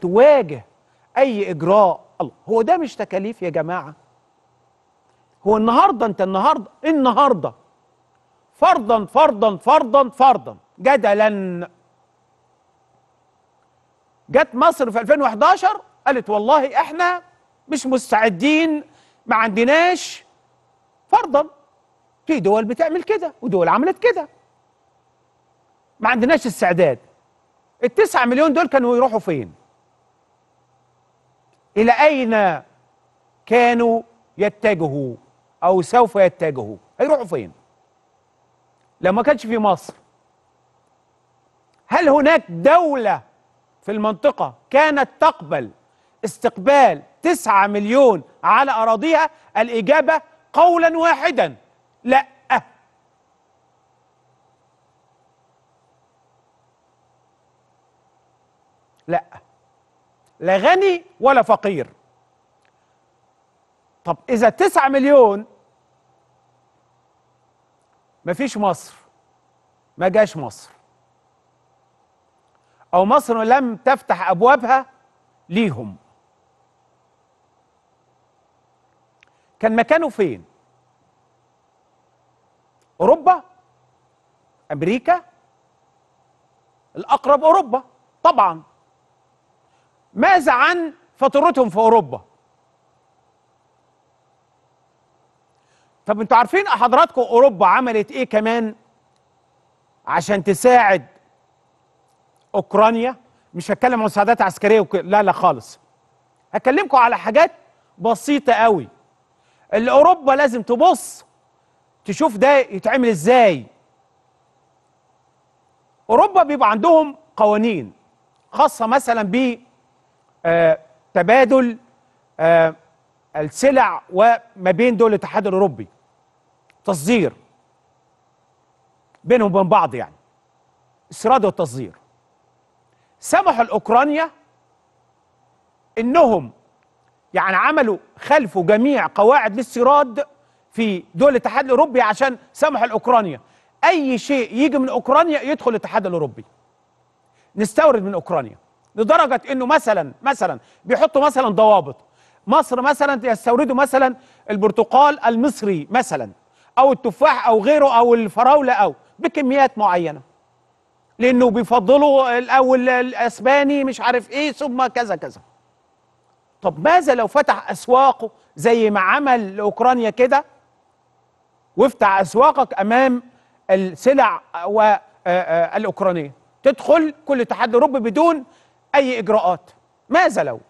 تواجه اي اجراء الله هو ده مش تكاليف يا جماعه هو النهارده انت النهارده النهارده فرضا فرضا فرضا فرضا جدلا جت مصر في 2011 قالت والله احنا مش مستعدين ما عندناش فرضا في دول بتعمل كده ودول عملت كده ما عندناش استعداد التسعة مليون دول كانوا يروحوا فين إلى أين كانوا يتجهوا أو سوف يتجهوا هيروحوا فين لما كانش في مصر هل هناك دولة في المنطقة كانت تقبل استقبال تسعة مليون على أراضيها الإجابة قولا واحدا لا لا لا غني ولا فقير طب إذا تسعة مليون مفيش مصر ما جاش مصر أو مصر لم تفتح أبوابها ليهم كان مكانه فين؟ أوروبا؟ أمريكا؟ الأقرب أوروبا طبعاً ماذا عن فاتورتهم في اوروبا طب انتوا عارفين حضراتكم اوروبا عملت ايه كمان عشان تساعد اوكرانيا مش هتكلم عن مساعدات عسكريه وك... لا لا خالص هكلمكم على حاجات بسيطه قوي اللي اوروبا لازم تبص تشوف ده يتعمل ازاي اوروبا بيبقى عندهم قوانين خاصه مثلا آه، تبادل آه، السلع وما بين دول الاتحاد الاوروبي تصدير بينهم وبين بعض يعني استيراد والتصدير سمحوا لاوكرانيا انهم يعني عملوا خلفوا جميع قواعد الاستيراد في دول الاتحاد الاوروبي عشان سمحوا لاوكرانيا اي شيء يجي من اوكرانيا يدخل الاتحاد الاوروبي نستورد من اوكرانيا لدرجه انه مثلا مثلا بيحطوا مثلا ضوابط مصر مثلا يستوردوا مثلا البرتقال المصري مثلا او التفاح او غيره او الفراوله او بكميات معينه لانه بيفضلوا الاول الاسباني مش عارف ايه ثم كذا كذا طب ماذا لو فتح اسواقه زي ما عمل لاوكرانيا كده وافتح اسواقك امام السلع والاوكرانيه تدخل كل الاتحاد الاوروبي بدون أي إجراءات ماذا لو